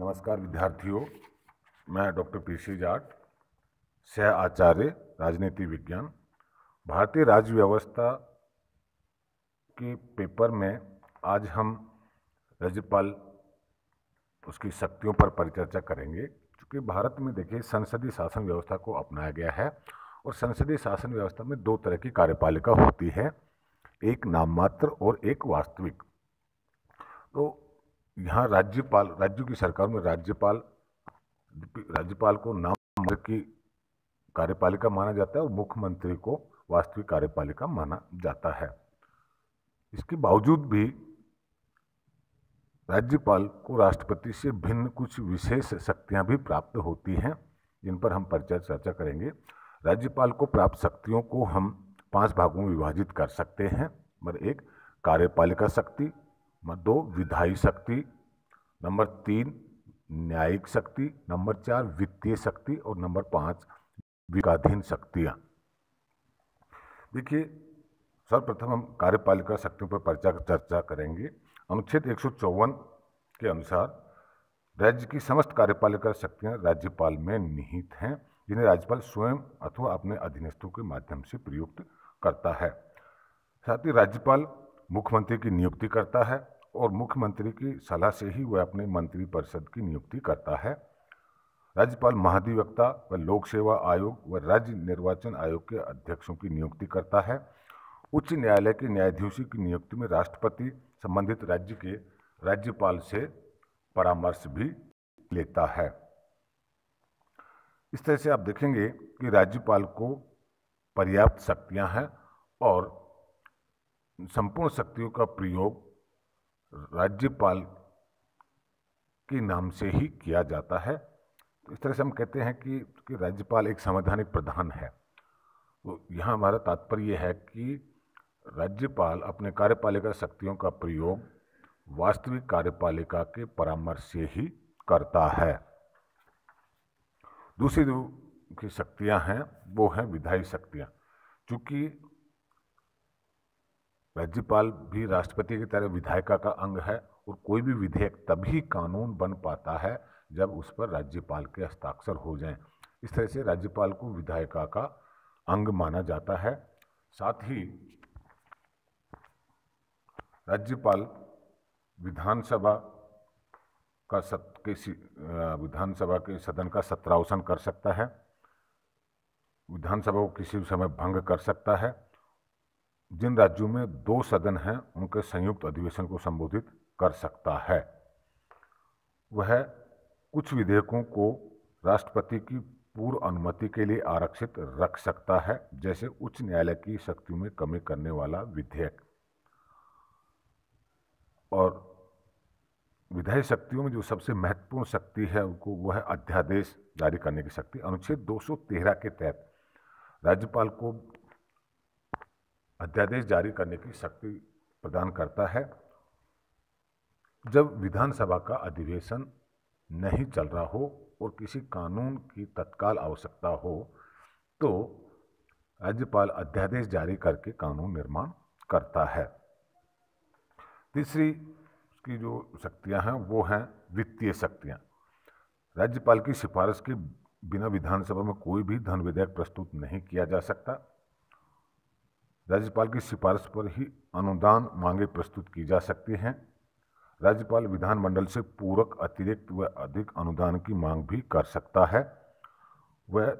नमस्कार विद्यार्थियों मैं डॉक्टर पी सी जाट सह आचार्य राजनीति विज्ञान भारतीय राज्य व्यवस्था के पेपर में आज हम राज्यपाल उसकी शक्तियों पर परिचर्चा करेंगे क्योंकि भारत में देखिए संसदीय शासन व्यवस्था को अपनाया गया है और संसदीय शासन व्यवस्था में दो तरह की कार्यपालिका होती है एक नाममात्र और एक वास्तविक तो यहाँ राज्यपाल राज्यों की सरकार में राज्यपाल राज्यपाल को नाम की कार्यपालिका माना जाता है और मुख्यमंत्री को वास्तविक कार्यपालिका माना जाता है इसके बावजूद भी राज्यपाल को राष्ट्रपति से भिन्न कुछ विशेष शक्तियां भी प्राप्त होती हैं जिन पर हम परिचय चर्चा करेंगे राज्यपाल को प्राप्त शक्तियों को हम पांच भागों में विभाजित कर सकते हैं नंबर एक कार्यपालिका शक्ति नंबर दो विधायी शक्ति नंबर तीन न्यायिक शक्ति नंबर चार वित्तीय शक्ति और नंबर पाँच विकाधीन शक्तियाँ देखिए सर्वप्रथम हम कार्यपालिका शक्तियों पर परिचा चर्चा करेंगे अनुच्छेद एक के अनुसार राज्य की समस्त कार्यपालिका शक्तियाँ राज्यपाल में निहित हैं जिन्हें राज्यपाल स्वयं अथवा अपने अधीनस्थों के माध्यम से प्रयुक्त करता है साथ ही राज्यपाल मुख्यमंत्री की नियुक्ति करता है और मुख्यमंत्री की सलाह से ही वह अपने मंत्रिपरिषद की नियुक्ति करता है राज्यपाल महाधिवक्ता व लोक सेवा आयोग व राज्य निर्वाचन आयोग के अध्यक्षों की नियुक्ति करता है उच्च न्यायालय के न्यायाधीशों की नियुक्ति में राष्ट्रपति संबंधित राज्य के राज्यपाल से परामर्श भी लेता है इस तरह से आप देखेंगे कि राज्यपाल को पर्याप्त शक्तियां हैं और संपूर्ण शक्तियों का प्रयोग राज्यपाल के नाम से ही किया जाता है तो इस तरह से हम कहते हैं कि, कि राज्यपाल एक संवैधानिक प्रधान है तो यहाँ हमारा तात्पर्य है कि राज्यपाल अपने कार्यपालिका शक्तियों का प्रयोग वास्तविक कार्यपालिका के परामर्श से ही करता है दूसरी जो की शक्तियाँ हैं वो हैं विधायी शक्तियाँ चूँकि राज्यपाल भी राष्ट्रपति की तरह विधायिका का अंग है और कोई भी विधेयक तभी कानून बन पाता है जब उस पर राज्यपाल के हस्ताक्षर हो जाएं इस तरह से राज्यपाल को विधायिका का अंग माना जाता है साथ ही राज्यपाल विधानसभा का सत के विधानसभा के सदन का सत्रावसन कर सकता है विधानसभा को किसी भी समय भंग कर सकता है जिन राज्यों में दो सदन हैं उनके संयुक्त अधिवेशन को संबोधित कर सकता है वह कुछ विधेयकों को राष्ट्रपति की पूर्व अनुमति के लिए आरक्षित रख सकता है जैसे उच्च न्यायालय की शक्तियों में कमी करने वाला विधेयक और विधायी शक्तियों में जो सबसे महत्वपूर्ण शक्ति है उनको वह अध्यादेश जारी करने की शक्ति अनुच्छेद 213 के तहत राज्यपाल को अध्यादेश जारी करने की शक्ति प्रदान करता है जब विधानसभा का अधिवेशन नहीं चल रहा हो और किसी कानून की तत्काल आवश्यकता हो तो राज्यपाल अध्यादेश जारी करके कानून निर्माण करता है तीसरी की जो शक्तियां हैं वो हैं वित्तीय शक्तियां राज्यपाल की सिफारिश के बिना विधानसभा में कोई भी धन विधेयक प्रस्तुत नहीं किया जा सकता राज्यपाल की सिफारिश पर ही अनुदान मांगे प्रस्तुत की जा सकती हैं राज्यपाल विधानमंडल से पूरक अतिरिक्त व अधिक अनुदान की मांग भी कर सकता है वह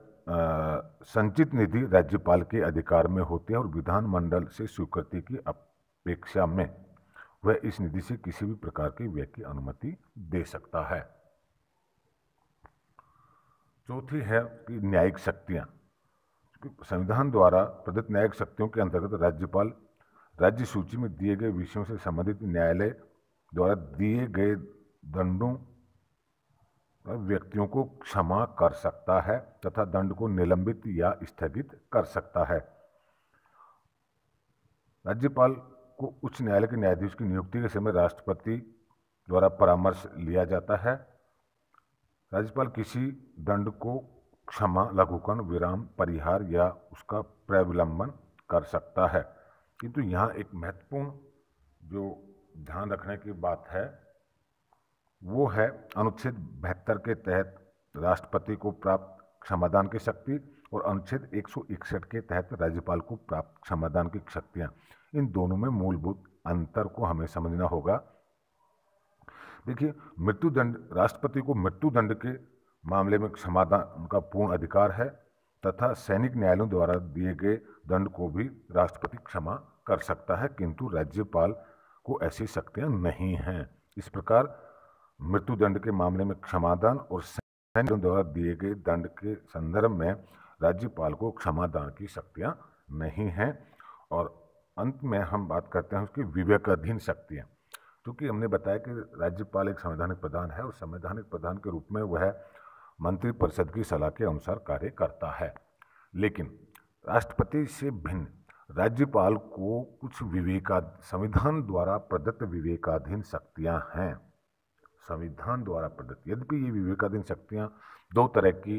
संचित निधि राज्यपाल के अधिकार में होते है और विधानमंडल से स्वीकृति की अपेक्षा में वह इस निधि से किसी भी प्रकार के व्यय की अनुमति दे सकता है चौथी है कि न्यायिक शक्तियाँ संविधान द्वारा प्रदत्त न्यायिक शक्तियों के अंतर्गत राज्यपाल राज्य सूची में दिए गए विषयों से संबंधित न्यायालय द्वारा दिए गए दंडों व्यक्तियों को क्षमा कर सकता है तथा दंड को निलंबित या स्थगित कर सकता है राज्यपाल को उच्च न्यायालय के न्यायाधीश की नियुक्ति के समय राष्ट्रपति द्वारा परामर्श लिया जाता है राज्यपाल किसी दंड को क्षमा लघुकण विराम परिहार या उसका प्रविलंबन कर सकता है किंतु यहाँ एक महत्वपूर्ण जो ध्यान रखने की बात है वो है अनुच्छेद बहत्तर के तहत राष्ट्रपति को प्राप्त क्षमादान की शक्ति और अनुच्छेद एक के तहत राज्यपाल को प्राप्त क्षमादान की शक्तियाँ इन दोनों में मूलभूत अंतर को हमें समझना होगा देखिए मृत्युदंड राष्ट्रपति को मृत्युदंड के मामले में समाधान उनका पूर्ण अधिकार है तथा सैनिक न्यायालयों द्वारा दिए गए दंड को भी राष्ट्रपति क्षमा कर सकता है किंतु राज्यपाल को ऐसी शक्तियाँ नहीं हैं इस प्रकार मृत्युदंड के मामले में क्षमादान और सैनिकों द्वारा दिए गए दंड के संदर्भ में राज्यपाल को क्षमादान की शक्तियाँ नहीं हैं और अंत में हम बात करते हैं उसकी विवेकाधीन शक्तियाँ क्योंकि हमने बताया कि राज्यपाल एक संवैधानिक प्रधान है और संवैधानिक प्रधान के रूप में वह मंत्रिपरिषद की सलाह के अनुसार कार्य करता है लेकिन राष्ट्रपति से भिन्न राज्यपाल को कुछ विवेका संविधान द्वारा प्रदत्त विवेकाधीन शक्तियां हैं संविधान द्वारा प्रदत्त यद्यपि ये विवेकाधीन शक्तियां दो तरह की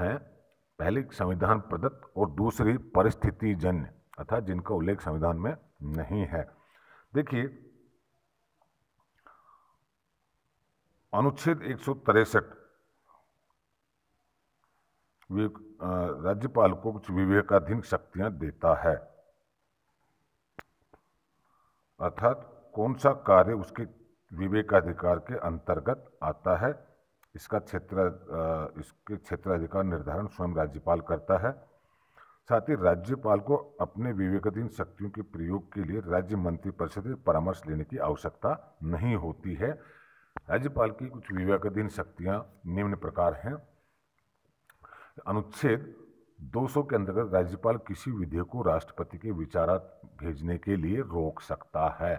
हैं पहली संविधान प्रदत्त और दूसरी परिस्थितिजन्य अर्थात जिनका उल्लेख संविधान में नहीं है देखिए अनुच्छेद एक सौ राज्यपाल को कुछ विवेकाधीन शक्तियां देता है अर्थात कौन सा कार्य उसके विवेकाधिकार के अंतर्गत आता है इसका क्षेत्र इसके क्षेत्राधिकार निर्धारण स्वयं राज्यपाल करता है साथ ही राज्यपाल को अपने विवेकाधीन शक्तियों के प्रयोग के लिए राज्य मंत्रिपरिषद से परामर्श लेने की आवश्यकता नहीं होती है राज्यपाल की कुछ विवेकाधीन शक्तियाँ निम्न प्रकार हैं अनुच्छेद 200 के अंतर्गत राज्यपाल किसी विधेयक को राष्ट्रपति के विचारात भेजने के लिए रोक सकता है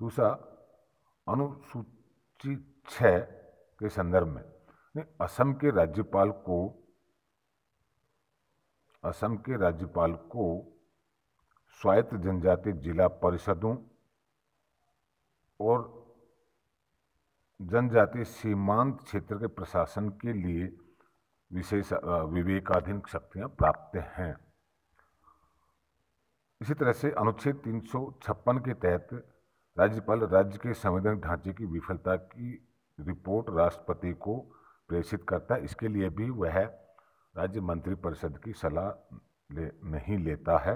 दूसरा अनुसूची छ के संदर्भ में असम के राज्यपाल को असम के राज्यपाल को स्वायत्त जनजाति जिला परिषदों और जनजाति सीमांत क्षेत्र के प्रशासन के लिए विशेष विवेकाधीन शक्तियां प्राप्त हैं इसी तरह से अनुच्छेद तीन के तहत राज्यपाल राज्य के संवैधानिक ढांचे की विफलता की रिपोर्ट राष्ट्रपति को प्रेषित करता है इसके लिए भी वह राज्य मंत्रिपरिषद की सलाह ले, नहीं लेता है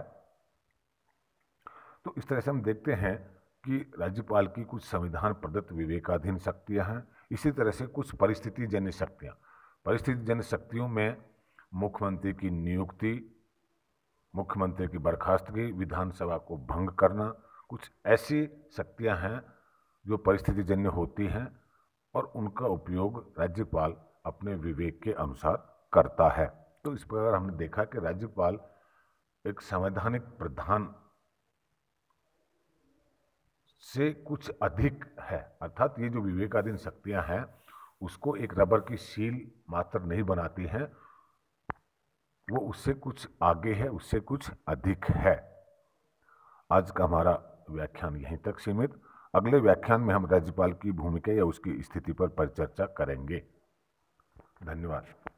तो इस तरह से हम देखते हैं कि राज्यपाल की कुछ संविधान प्रदत्त विवेकाधीन शक्तियां हैं इसी तरह से कुछ परिस्थिति जन्य शक्तियां परिस्थिति शक्तियों में मुख्यमंत्री की नियुक्ति मुख्यमंत्री की बर्खास्तगी विधानसभा को भंग करना कुछ ऐसी शक्तियां हैं जो परिस्थिति जन्य होती हैं और उनका उपयोग राज्यपाल अपने विवेक के अनुसार करता है तो इस प्रकार हमने देखा कि राज्यपाल एक संवैधानिक प्रधान से कुछ अधिक है अर्थात ये जो विवेकाधीन शक्तियां हैं उसको एक रबर की सील मात्र नहीं बनाती है वो उससे कुछ आगे है उससे कुछ अधिक है आज का हमारा व्याख्यान यहीं तक सीमित अगले व्याख्यान में हम राज्यपाल की भूमिका या उसकी स्थिति पर परिचर्चा करेंगे धन्यवाद